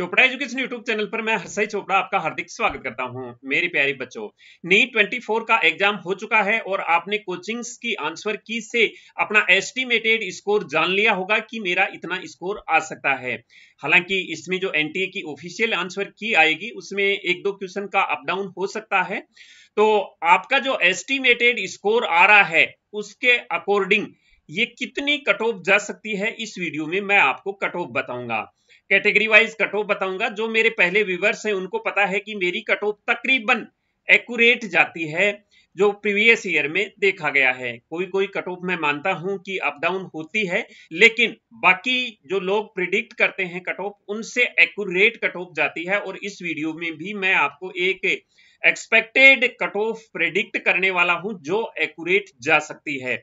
Chopra education YouTube channel पर मैं हर्षय चोपड़ा आपका हार्दिक स्वागत करता हूं मेरी प्यारी बच्चों नीट 24 का एग्जाम हो चुका है और आपने कोचिंग्स की आंसर की से अपना एस्टिमेटेड स्कोर जान लिया होगा कि मेरा इतना स्कोर आ सकता है हालांकि इसमें जो एनटीए की ऑफिशियल आंसर की आएगी उसमें एक दो क्वेश्चन का अपडाउन हो सकता है तो आपका जो एस्टिमेटेड स्कोर आ रहा है उसके अकॉर्डिंग ये कितनी कट ऑफ जा सकती है इस वीडियो में मैं आपको कट ऑफ बताऊंगा कैटेगरी वाइज कट ऑफ बताऊंगा जो मेरे पहले व्यूवर्स हैं उनको पता है कि मेरी कट ऑफ तकरीबन एक्यूरेट जाती है जो प्रीवियस ईयर में देखा गया है कोई कोई कट ऑफ मैं मानता हूं कि अप डाउन होती है लेकिन बाकी जो लोग प्रिडिक्ट करते हैं कट ऑफ उनसे एक्यूरेट कट ऑफ जाती है और इस वीडियो में भी मैं आपको एक एक्सपेक्टेड कट ऑफ प्रेडिक्ट करने वाला हूं जो एक्यूरेट जा सकती है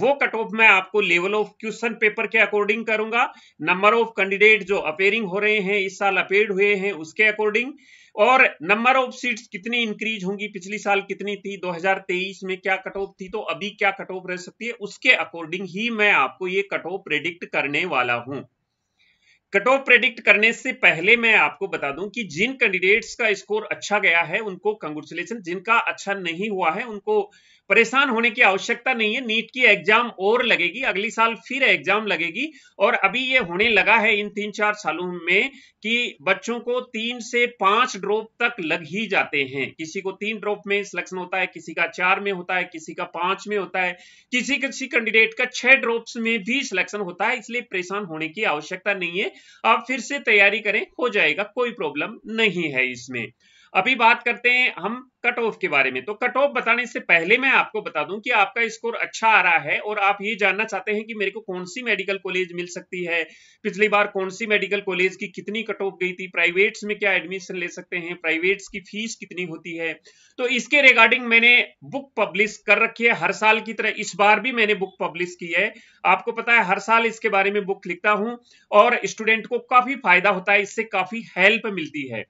वो कट ऑफ मैं आपको लेवल ऑफ क्वेश्चन पेपर के अकॉर्डिंग करूंगा नंबर ऑफ कैंडिडेट जो अपेयरिंग हो रहे हैं इस साल अपेयर हुए हैं उसके अकॉर्डिंग और नंबर ऑफ सीट्स कितनी इंक्रीज होंगी पिछली साल कितनी थी 2023 में क्या कट ऑफ थी तो अभी क्या कट ऑफ रह सकती है उसके अकॉर्डिंग ही मैं आपको ये कट ऑफ प्रेडिक्ट करने वाला हूं कट ऑफ प्रेडिक्ट करने से पहले मैं आपको बता दूं कि जिन कैंडिडेट्स का स्कोर अच्छा गया है उनको कंग्रेचुलेशन जिनका अच्छा नहीं हुआ है उनको परेशान होने की आवश्यकता नहीं है नीट की एग्जाम और लगेगी अगली साल फिर एग्जाम लगेगी और अभी ये होने लगा है इन तीन चार सालों में कि बच्चों को तीन से पांच ड्रॉप तक लग ही जाते हैं किसी को तीन ड्रॉप में सिलेक्शन होता है किसी का चार में होता है किसी का पांच में होता है किसी किसी कैंडिडेट का छह ड्रॉप में भी सिलेक्शन होता है इसलिए परेशान होने की आवश्यकता नहीं है आप फिर से तैयारी करें हो जाएगा कोई प्रॉब्लम नहीं है इसमें अभी बात करते हैं हम कट ऑफ के बारे में तो कट ऑफ बताने से पहले मैं आपको बता दूं कि आपका स्कोर अच्छा आ रहा है और आप ये जानना चाहते हैं कि मेरे को कौन सी मेडिकल कॉलेज मिल सकती है पिछली बार कौन सी मेडिकल कॉलेज की कितनी कट ऑफ गई थी प्राइवेट्स में क्या एडमिशन ले सकते हैं प्राइवेट्स की फीस कितनी होती है तो इसके रिगार्डिंग मैंने बुक पब्लिश कर रखी है हर साल की तरह इस बार भी मैंने बुक पब्लिश की है आपको पता है हर साल इसके बारे में बुक लिखता हूं और स्टूडेंट को काफी फायदा होता है इससे काफी हेल्प मिलती है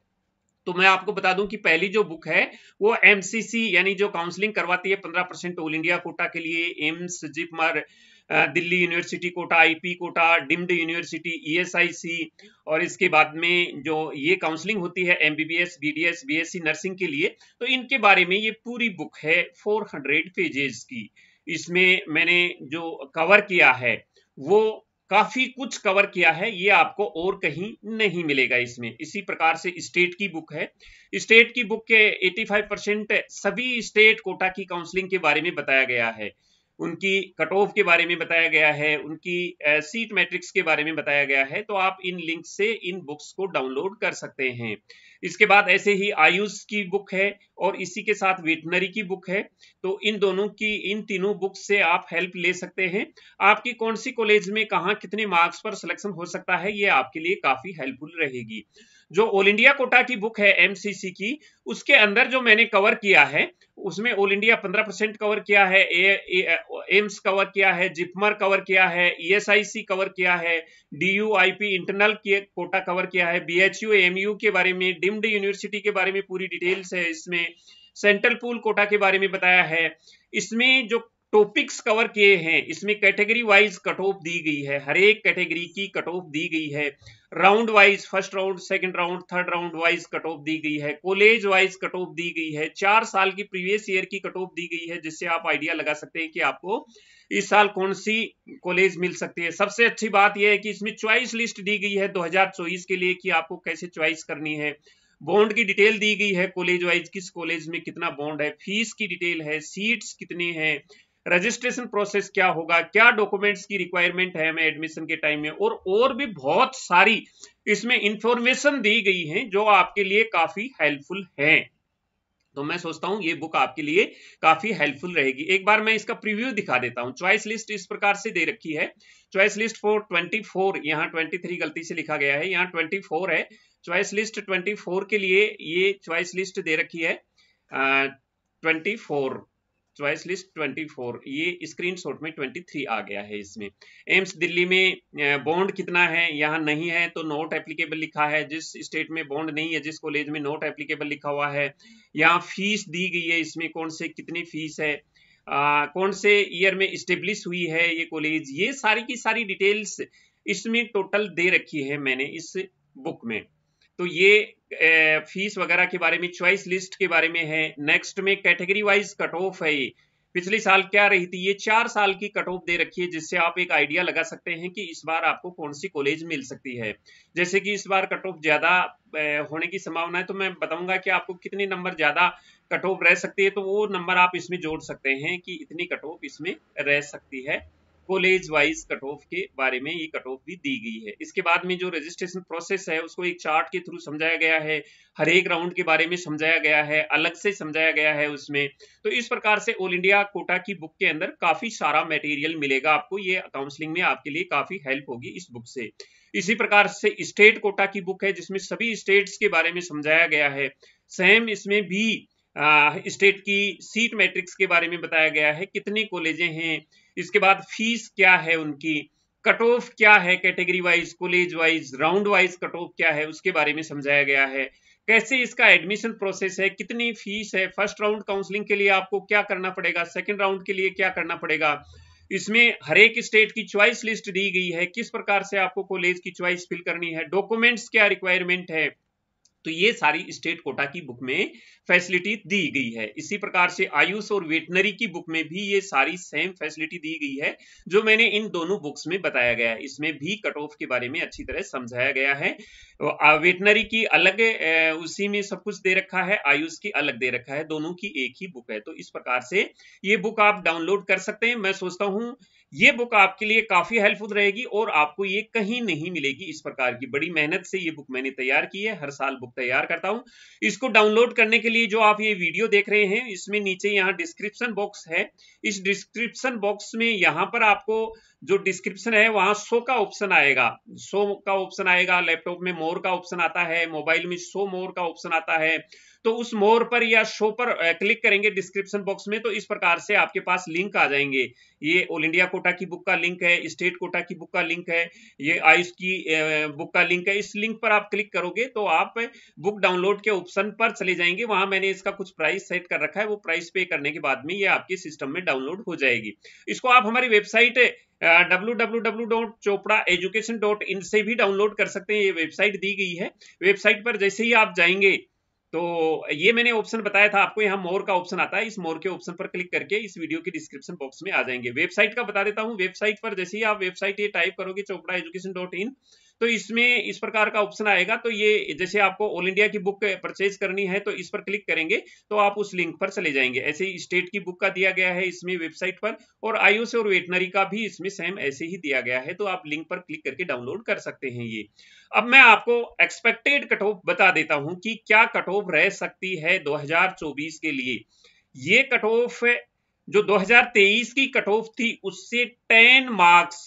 तो मैं आपको बता दूं कि पहली जो बुक है वो एमसीसी यानी जो काउंसलिंग करवाती है पंद्रह परसेंट ऑल इंडिया कोटा के लिए AIIMS JIPMER Delhi university quota IP quota deemed university ESIC और इसके बाद में जो ये काउंसलिंग होती है एमबीबीएस बीडीएस बीएससी नर्सिंग के लिए तो इनके बारे में ये पूरी बुक है फोर पेजेस की इसमें मैंने जो कवर किया है वो काफी कुछ कवर किया है ये आपको और कहीं नहीं मिलेगा इसमें इसी प्रकार से स्टेट की बुक है स्टेट की बुक के 85 परसेंट सभी स्टेट कोटा की काउंसलिंग के बारे में बताया गया है उनकी कट ऑफ के बारे में बताया गया है उनकी सीट मैट्रिक्स के बारे में बताया गया है तो आप इन लिंक से इन बुक्स को डाउनलोड कर सकते हैं इसके बाद ऐसे ही आयुष की बुक है और इसी के साथ वेटनरी की बुक है तो इन दोनों की इन तीनों बुक से आप हेल्प ले सकते हैं आपकी कौन सी कॉलेज में कहा कितने मार्क्स पर सिलेक्शन हो सकता है ये आपके लिए काफी हेल्पफुल रहेगी जो ऑल इंडिया कोटा की बुक है एमसीसी की उसके अंदर जो मैंने कवर किया है उसमें ऑल इंडिया पंद्रह परसेंट कवर किया है एम्स कवर किया है जिपमर कवर किया है ईएसआईसी e कवर किया है डीयूआईपी इंटरनल कोटा कवर किया है बीएचयू एमयू के बारे में डीम्ड यूनिवर्सिटी के बारे में पूरी डिटेल्स है इसमें सेंट्रल पूल कोटा के बारे में बताया है इसमें जो टॉपिक्स कवर किए हैं इसमें कैटेगरी वाइज कट ऑफ दी गई है हर एक कैटेगरी की कट ऑफ दी गई है round wise first round second round third round wise cut off दी गई है कॉलेज वाइज कट ऑफ दी गई है चार साल की प्रीवियस ईयर की कट ऑफ दी गई है जिससे आप आइडिया लगा सकते हैं कि आपको इस साल कौन सी कॉलेज मिल सकती है सबसे अच्छी बात यह है कि इसमें च्वाइस लिस्ट दी गई है दो के लिए कि आपको कैसे च्वाइस करनी है बॉन्ड की डिटेल दी गई है कॉलेज वाइज किस कॉलेज में कितना बॉन्ड है फीस की डिटेल है सीट्स कितनी है रजिस्ट्रेशन प्रोसेस क्या होगा क्या डॉक्यूमेंट्स की रिक्वायरमेंट है हमें एडमिशन के टाइम में और और भी बहुत सारी इसमें इंफॉर्मेशन दी गई है जो आपके लिए काफी हेल्पफुल है तो मैं सोचता हूँ ये बुक आपके लिए काफी हेल्पफुल रहेगी एक बार मैं इसका प्रीव्यू दिखा देता हूँ चॉइस लिस्ट इस प्रकार से दे रखी है चॉइस लिस्ट फॉर 24 फोर यहाँ ट्वेंटी गलती से लिखा गया है यहाँ 24 है चॉइस लिस्ट 24 के लिए ये चॉइस लिस्ट दे रखी है ट्वेंटी uh, चॉइस लिस्ट 24 ये स्क्रीनशॉट में 23 आ गया है इसमें एम्स दिल्ली में बॉन्ड कितना है यहाँ नहीं है तो नोट एप्लीकेबल लिखा है जिस स्टेट में बॉन्ड नहीं है जिस कॉलेज में नोट एप्लीकेबल लिखा हुआ है यहाँ फीस दी गई है इसमें कौन से कितनी फीस है आ, कौन से ईयर में इस्टेब्लिश हुई है ये कॉलेज ये सारी की सारी डिटेल्स इसमें टोटल दे रखी है मैंने इस बुक में तो ये फीस वगैरह के बारे में चॉइस लिस्ट के बारे में है नेक्स्ट में कैटेगरी वाइज कट ऑफ है ये पिछले साल क्या रही थी ये चार साल की कट ऑफ दे रखी है जिससे आप एक आइडिया लगा सकते हैं कि इस बार आपको कौन सी कॉलेज मिल सकती है जैसे कि इस बार कट ऑफ ज्यादा होने की संभावना है तो मैं बताऊंगा कि आपको कितने नंबर ज्यादा कट ऑफ रह सकती है तो वो नंबर आप इसमें जोड़ सकते हैं कि इतनी कट ऑफ इसमें रह सकती है कॉलेज वाइज कट ऑफ के बारे में ये कट ऑफ भी दी गई है इसके बाद में जो रजिस्ट्रेशन प्रोसेस है उसको एक चार्ट के थ्रू समझाया गया है हर एक राउंड के बारे में समझाया गया है अलग से समझाया गया है उसमें तो इस प्रकार से ऑल इंडिया कोटा की बुक के अंदर काफी सारा मेटेरियल मिलेगा आपको ये काउंसलिंग में आपके लिए काफी हेल्प होगी इस बुक से इसी प्रकार से स्टेट कोटा की बुक है जिसमें सभी स्टेट्स के बारे में समझाया गया है सेम इसमें भी स्टेट की सीट मैट्रिक्स के बारे में बताया गया है कितने कॉलेजें हैं इसके बाद फीस क्या है उनकी कट ऑफ क्या है category wise college wise round wise cut off क्या है उसके बारे में समझाया गया है कैसे इसका एडमिशन प्रोसेस है कितनी फीस है फर्स्ट राउंड काउंसलिंग के लिए आपको क्या करना पड़ेगा सेकेंड राउंड के लिए क्या करना पड़ेगा इसमें हर एक स्टेट की च्वाइस लिस्ट दी गई है किस प्रकार से आपको कॉलेज की च्वाइस फिल करनी है डॉक्यूमेंट्स क्या रिक्वायरमेंट है तो ये सारी स्टेट कोटा की बुक में फैसिलिटी दी गई है इसी प्रकार से आयुष और वेटनरी की बुक में भी ये सारी सेम फैसिलिटी दी गई है जो मैंने इन दोनों बुक्स में बताया गया है इसमें भी कट ऑफ के बारे में अच्छी तरह समझाया गया है वेटनरी की अलग उसी में सब कुछ दे रखा है आयुष की अलग दे रखा है दोनों की एक ही बुक है तो इस प्रकार से ये बुक आप डाउनलोड कर सकते हैं मैं सोचता हूँ ये बुक आपके लिए काफी हेल्पफुल रहेगी और आपको ये कहीं नहीं मिलेगी इस प्रकार की बड़ी मेहनत से ये बुक मैंने तैयार की है हर साल बुक तैयार करता हूं इसको डाउनलोड करने के लिए जो आप ये वीडियो देख रहे हैं इसमें नीचे यहाँ डिस्क्रिप्शन बॉक्स है इस डिस्क्रिप्शन बॉक्स में यहाँ पर आपको जो डिस्क्रिप्शन है वहां सो का ऑप्शन आएगा सो का ऑप्शन आएगा लैपटॉप में मोर का ऑप्शन आता है मोबाइल में सो मोर का ऑप्शन आता है तो उस मोर पर या शो पर क्लिक करेंगे डिस्क्रिप्शन बॉक्स में तो इस प्रकार से आपके पास लिंक आ जाएंगे ये ऑल इंडिया कोटा की बुक का लिंक है स्टेट कोटा की बुक का लिंक है ये आयुष की बुक का लिंक है इस लिंक पर आप क्लिक करोगे तो आप बुक डाउनलोड के ऑप्शन पर चले जाएंगे वहां मैंने इसका कुछ प्राइस सेट कर रखा है वो प्राइस पे करने के बाद में ये आपके सिस्टम में डाउनलोड हो जाएगी इसको आप हमारी website W W W dot Chopra education dot in से भी डाउनलोड कर सकते हैं ये वेबसाइट दी गई है वेबसाइट पर जैसे ही आप जाएंगे तो ये मैंने ऑप्शन बताया था आपको यहाँ मोर का ऑप्शन आता है इस मोर के ऑप्शन पर क्लिक करके इस वीडियो के डिस्क्रिप्शन बॉक्स में आ जाएंगे वेबसाइट का बता देता हूँ वेबसाइट पर जैसे ही आप वेबसाइट ये टाइप करोगे चोपड़ा एजुकेशन डॉट इन तो इसमें इस प्रकार का ऑप्शन आएगा तो ये जैसे आपको ऑल इंडिया की बुक परचेज करनी है तो इस पर क्लिक करेंगे तो आप उस लिंक पर चले जाएंगे ऐसे ही स्टेट की बुक का दिया गया है इसमें वेबसाइट पर और आयुष और वेटनरी का भी इसमें सेम ऐसे ही दिया गया है तो आप लिंक पर क्लिक करके डाउनलोड कर सकते हैं ये अब मैं आपको एक्सपेक्टेड कट ऑफ बता देता हूं कि क्या कट ऑफ रह सकती है दो के लिए ये कट ऑफ जो 2023 की कट ऑफ थी उससे 10 marks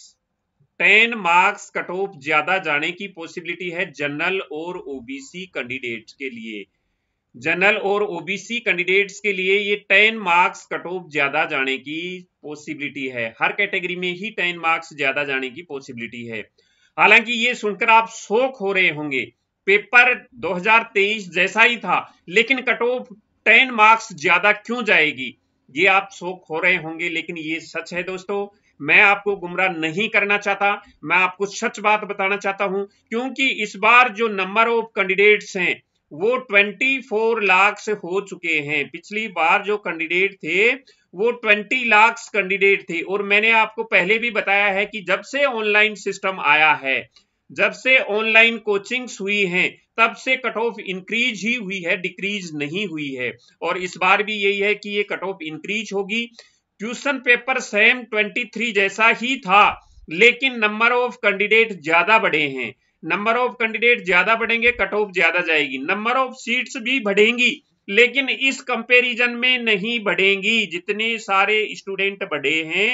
ten marks cut off ज्यादा जाने की पॉसिबिलिटी है जनरल और ओबीसी कैंडिडेट के लिए जनरल और ओबीसी कैंडिडेट्स के लिए ये टेन मार्क्स कट ऑफ ज्यादा जाने की पॉसिबिलिटी है हर कैटेगरी में ही टेन मार्क्स ज्यादा जाने की पॉसिबिलिटी है हालांकि ये सुनकर आप शोक हो रहे होंगे पेपर 2023 जैसा ही था लेकिन कट ऑफ टेन मार्क्स ज्यादा क्यों जाएगी ये आप शोक हो रहे होंगे लेकिन ये सच है दोस्तों मैं आपको गुमराह नहीं करना चाहता मैं आपको सच बात बताना चाहता हूं क्योंकि इस बार जो नंबर ऑफ कैंडिडेट्स हैं वो 24 लाख से हो चुके हैं पिछली बार जो कैंडिडेट थे वो 20 लाख कैंडिडेट थे और मैंने आपको पहले भी बताया है कि जब से ऑनलाइन सिस्टम आया है जब से ऑनलाइन कोचिंग्स हुई हैं तब से कट ऑफ इंक्रीज ही हुई है डिक्रीज नहीं हुई है और इस बार भी यही है कि ये कट ऑफ इंक्रीज होगी क्वेश्चन पेपर सेम 23 जैसा ही था लेकिन नंबर ऑफ कैंडिडेट ज्यादा बढ़े हैं नंबर ऑफ कैंडिडेट ज्यादा बढ़ेंगे कट ऑफ ज्यादा जाएगी नंबर ऑफ सीट्स भी बढ़ेंगी लेकिन इस कंपैरिजन में नहीं बढ़ेंगी जितने सारे स्टूडेंट बढ़े हैं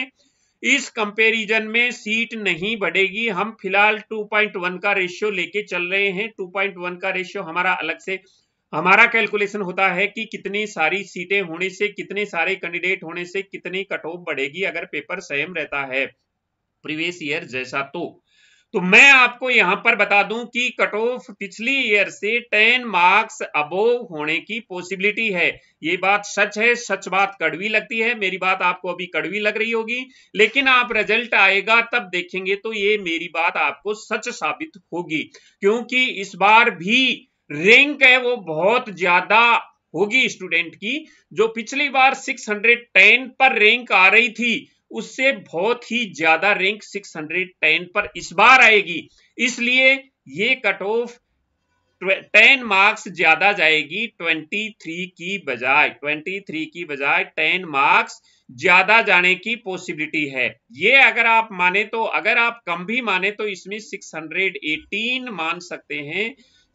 इस कंपैरिजन में सीट नहीं बढ़ेगी हम फिलहाल 2.1 का रेशियो लेके चल रहे हैं 2.1 का रेशियो हमारा अलग से हमारा कैलकुलेशन होता है कि कितनी सारी सीटें होने से कितने सारे कैंडिडेट होने से कितनी कट ऑफ बढ़ेगी अगर पेपर सेम रहता है प्रीवियस ईयर जैसा तो तो मैं आपको यहां पर बता दूं कि कट ऑफ पिछली ईयर से 10 मार्क्स अबोव होने की पॉसिबिलिटी है ये बात सच है सच बात कड़वी लगती है मेरी बात आपको अभी कड़वी लग रही होगी लेकिन आप रिजल्ट आएगा तब देखेंगे तो ये मेरी बात आपको सच साबित होगी क्योंकि इस बार भी रैंक है वो बहुत ज्यादा होगी स्टूडेंट की जो पिछली बार 610 पर रैंक आ रही थी उससे बहुत ही ज्यादा रैंक 610 पर इस बार आएगी इसलिए ये कट ऑफ टेन मार्क्स ज्यादा जाएगी ट्वेंटी थ्री की बजाय ट्वेंटी थ्री की बजाय टेन मार्क्स ज्यादा जाने की पॉसिबिलिटी है ये अगर आप माने तो अगर आप कम भी माने तो इसमें सिक्स हंड्रेड एटीन मान सकते हैं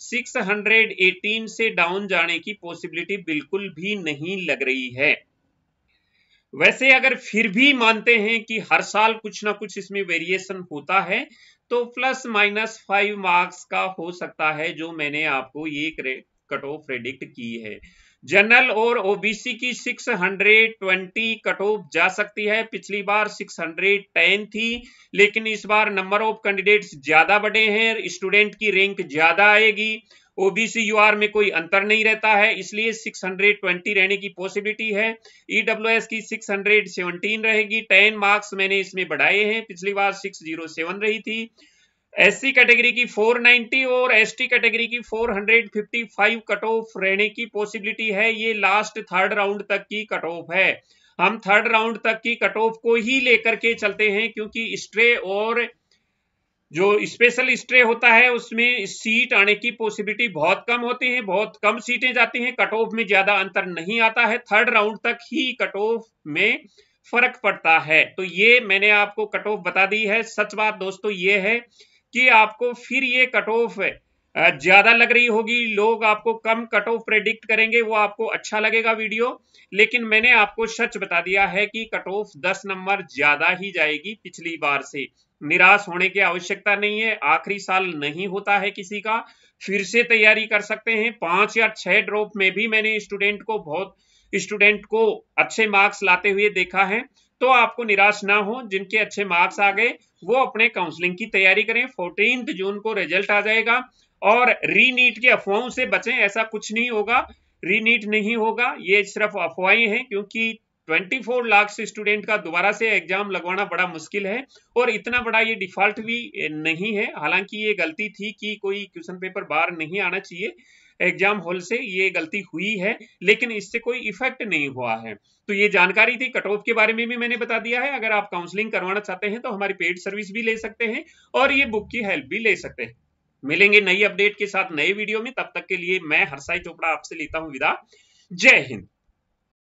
618 से डाउन जाने की पॉसिबिलिटी बिल्कुल भी नहीं लग रही है वैसे अगर फिर भी मानते हैं कि हर साल कुछ ना कुछ इसमें वेरिएशन होता है तो प्लस माइनस फाइव मार्क्स का हो सकता है जो मैंने आपको ये कट ऑफ प्रेडिक्ट की है जनरल और ओबीसी की 620 कट ऑफ जा सकती है पिछली बार 610 थी लेकिन इस बार नंबर ऑफ कैंडिडेट्स ज्यादा बढ़े हैं स्टूडेंट की रैंक ज्यादा आएगी ओबीसी यूआर में कोई अंतर नहीं रहता है इसलिए 620 रहने की पॉसिबिलिटी है ईडब्ल्यूएस की 617 रहेगी 10 मार्क्स मैंने इसमें बढ़ाए हैं पिछली बार 607 रही थी एससी कैटेगरी की 490 और एसटी कैटेगरी की 455 कट ऑफ रहने की पॉसिबिलिटी है ये लास्ट थर्ड राउंड तक की कट ऑफ है हम थर्ड राउंड तक की कट ऑफ को ही लेकर के चलते हैं क्योंकि स्ट्रे और जो स्पेशल स्ट्रे होता है उसमें सीट आने की पॉसिबिलिटी बहुत कम होती है बहुत कम सीटें जाती हैं कट ऑफ में ज्यादा अंतर नहीं आता है थर्ड राउंड तक ही कट ऑफ में फर्क पड़ता है तो ये मैंने आपको कट ऑफ बता दी है सच बात दोस्तों ये है कि आपको फिर ये कट ऑफ ज़्यादा लग रही होगी लोग आपको कम कट ऑफ प्रेडिक्ट करेंगे वो आपको अच्छा लगेगा वीडियो लेकिन मैंने आपको सच बता दिया है कि कट ऑफ दस नंबर ज़्यादा ही जाएगी पिछली बार से निराश होने की आवश्यकता नहीं है आखिरी साल नहीं होता है किसी का फिर से तैयारी कर सकते हैं पांच या छह ड्रॉप में भी मैंने स्टूडेंट को बहुत स्टूडेंट को अच्छे मार्क्स लाते हुए देखा है तो आपको निराश ना हो जिनके अच्छे मार्क्स आ गए वो अपने काउंसलिंग की तैयारी करें फोर्टीन जून को रिजल्ट आ जाएगा और रीनीट के अफवाहों से बचें ऐसा कुछ नहीं होगा रीनीट नहीं होगा ये सिर्फ अफवाहें हैं क्योंकि 24 लाख से स्टूडेंट का दोबारा से एग्जाम लगवाना बड़ा मुश्किल है और इतना बड़ा ये डिफॉल्ट भी नहीं है हालांकि ये गलती थी कि कोई क्वेश्चन पेपर बाहर नहीं आना चाहिए एग्जाम हॉल से ये गलती हुई है लेकिन इससे कोई इफेक्ट नहीं हुआ है तो ये जानकारी थी कट ऑफ के बारे में भी मैंने बता दिया है अगर आप काउंसलिंग करवाना चाहते हैं तो हमारी पेड सर्विस भी ले सकते हैं और ये बुक की हेल्प भी ले सकते हैं मिलेंगे नई अपडेट के साथ नए वीडियो में तब तक के लिए मैं हरसाई चोपड़ा आपसे लेता हूँ विदा जय हिंद